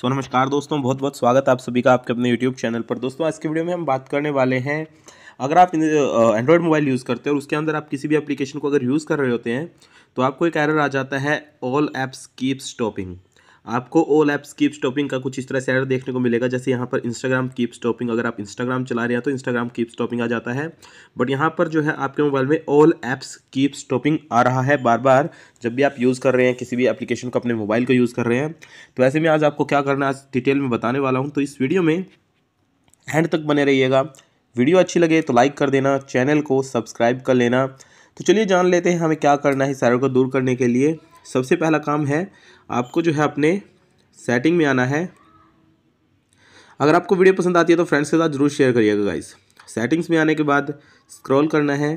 सो नमस्कार दोस्तों बहुत बहुत स्वागत आप सभी का आपके अपने यूट्यूब चैनल पर दोस्तों आज के वीडियो में हम बात करने वाले हैं अगर आप एंड्रॉयड मोबाइल यूज़ करते हो और उसके अंदर आप किसी भी एप्लीकेशन को अगर यूज़ कर रहे होते हैं तो आपको एक एरर आ जाता है ऑल एप्स कीप स्टॉपिंग आपको ओल एप्स कीप स्टॉपिंग का कुछ इस तरह से एड देखने को मिलेगा जैसे यहाँ पर इंस्टाग्राम कीप स्टॉपिंग अगर आप इंस्टाग्राम चला रहे हैं तो इंस्टाग्राम कीप स्टॉपिंग आ जाता है बट यहाँ पर जो है आपके मोबाइल में ऑल ऐप्स कीप स्टॉपिंग आ रहा है बार बार जब भी आप यूज़ कर रहे हैं किसी भी एप्लीकेशन को अपने मोबाइल को यूज़ कर रहे हैं तो ऐसे में आज आपको क्या करना है आज डिटेल में बताने वाला हूँ तो इस वीडियो में एंड तक बने रहिएगा वीडियो अच्छी लगे तो लाइक कर देना चैनल को सब्सक्राइब कर लेना तो चलिए जान लेते हैं हमें क्या करना है सैरों को दूर करने के लिए सबसे पहला काम है आपको जो है अपने सेटिंग में आना है अगर आपको वीडियो पसंद आती है तो फ्रेंड्स के साथ जरूर शेयर करिएगा गाइस सेटिंग्स में आने के बाद स्क्रॉल करना है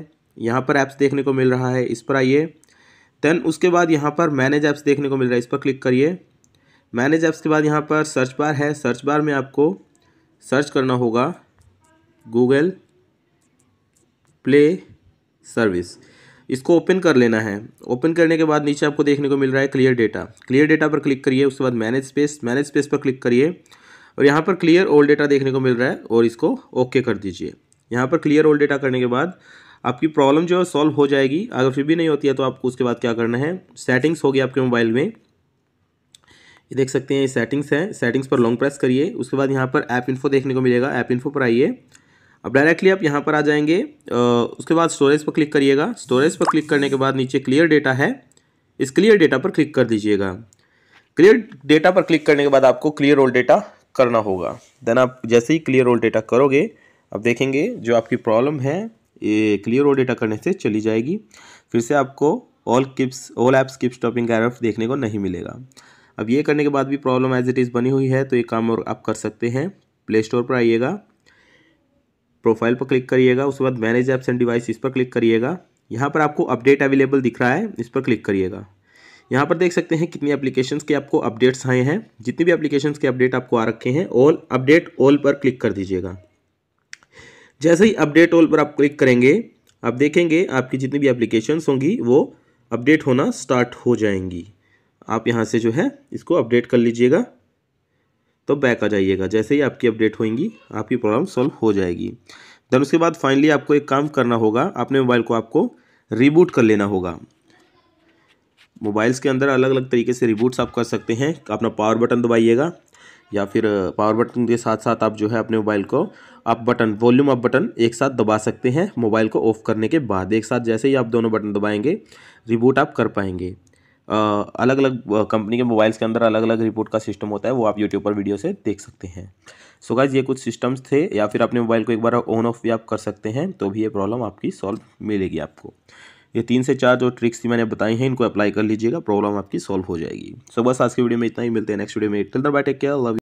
यहाँ पर ऐप्स देखने को मिल रहा है इस पर आइए देन उसके बाद यहाँ पर मैनेज ऐप्स देखने को मिल रहा है इस पर क्लिक करिए मैनेज ऐप्स के बाद यहाँ पर सर्च बार है सर्च बार में आपको सर्च करना होगा गूगल प्ले सर्विस इसको ओपन कर लेना है ओपन करने के बाद नीचे आपको देखने को मिल रहा है क्लियर डेटा क्लियर डेटा पर क्लिक करिए उसके बाद मैनेज स्पेस मैनेज स्पेस पर क्लिक करिए और यहाँ पर क्लियर ओल्ड डेटा देखने को मिल रहा है और इसको ओके कर दीजिए यहाँ पर क्लियर ओल्ड डेटा करने के बाद आपकी प्रॉब्लम जो है सॉल्व हो जाएगी अगर फिर भी नहीं होती है तो आपको उसके बाद क्या करना है सेटिंग्स होगी आपके मोबाइल में ये देख सकते हैं ये सेटिंग्स हैं सेटिंग्स पर लॉन्ग प्रेस करिए उसके बाद यहाँ पर ऐप इन्फो देखने को मिलेगा ऐप इन्फो पर आइए अब डायरेक्टली आप यहाँ पर आ जाएंगे उसके बाद स्टोरेज पर क्लिक करिएगा स्टोरेज पर क्लिक करने के बाद नीचे क्लियर डेटा है इस क्लियर डेटा पर क्लिक कर दीजिएगा क्लियर डेटा पर क्लिक करने के बाद आपको क्लियर ओल्ड डेटा करना होगा देन आप जैसे ही क्लियर ओल्ड डेटा करोगे आप देखेंगे जो आपकी प्रॉब्लम है ये क्लियर ओल्ड डेटा करने से चली जाएगी फिर से आपको all keeps all apps keep stopping error देखने को नहीं मिलेगा अब ये करने के बाद भी प्रॉब्लम एज इट इज़ बनी हुई है तो ये काम और आप कर सकते हैं प्ले स्टोर पर आइएगा प्रोफाइल पर क्लिक करिएगा उसके बाद मैनेज ऐप्स एंड डिवाइस इस पर क्लिक करिएगा यहाँ पर आपको अपडेट अवेलेबल दिख रहा है इस पर क्लिक करिएगा यहाँ पर देख सकते हैं कितनी एप्लीकेशंस के आपको अपडेट्स आए हैं जितनी भी एप्लीकेशंस के अपडेट आपको आ रखे हैं ऑल अपडेट ऑल पर क्लिक कर दीजिएगा जैसे ही अपडेट ऑल पर आप क्लिक करेंगे आप देखेंगे आपकी जितनी भी एप्लीकेशंस होंगी वो अपडेट होना स्टार्ट हो जाएंगी आप यहाँ से जो है इसको अपडेट कर लीजिएगा तो बैक आ जाइएगा जैसे ही आपकी अपडेट होएंगी आपकी प्रॉब्लम सॉल्व हो जाएगी देन उसके बाद फाइनली आपको एक काम करना होगा अपने मोबाइल को आपको रिबूट कर लेना होगा मोबाइल्स के अंदर अलग अलग तरीके से रिबूट्स आप कर सकते हैं अपना पावर बटन दबाइएगा या फिर पावर बटन के साथ साथ आप जो है अपने मोबाइल को up button volume up button एक साथ दबा सकते हैं मोबाइल को ऑफ़ करने के बाद एक साथ जैसे ही आप दोनों बटन दबाएंगे रिबूट आप कर पाएंगे अलग अलग कंपनी के मोबाइल्स के अंदर अलग अलग रिपोर्ट का सिस्टम होता है वो आप यूट्यूब पर वीडियो से देख सकते हैं सो गाइज ये कुछ सिस्टम्स थे या फिर अपने मोबाइल को एक बार ऑन ऑफ भी आप कर सकते हैं तो भी ये प्रॉब्लम आपकी सॉल्व मिलेगी आपको ये तीन से चार जो ट्रिक्स थी मैंने बताई हैं इनको अप्लाई कर लीजिएगा प्रॉब्लम आपकी सॉल्व हो जाएगी सो बस आज की वीडियो में इतना ही मिलते हैं नेक्स्ट वीडियो में till then bye take care love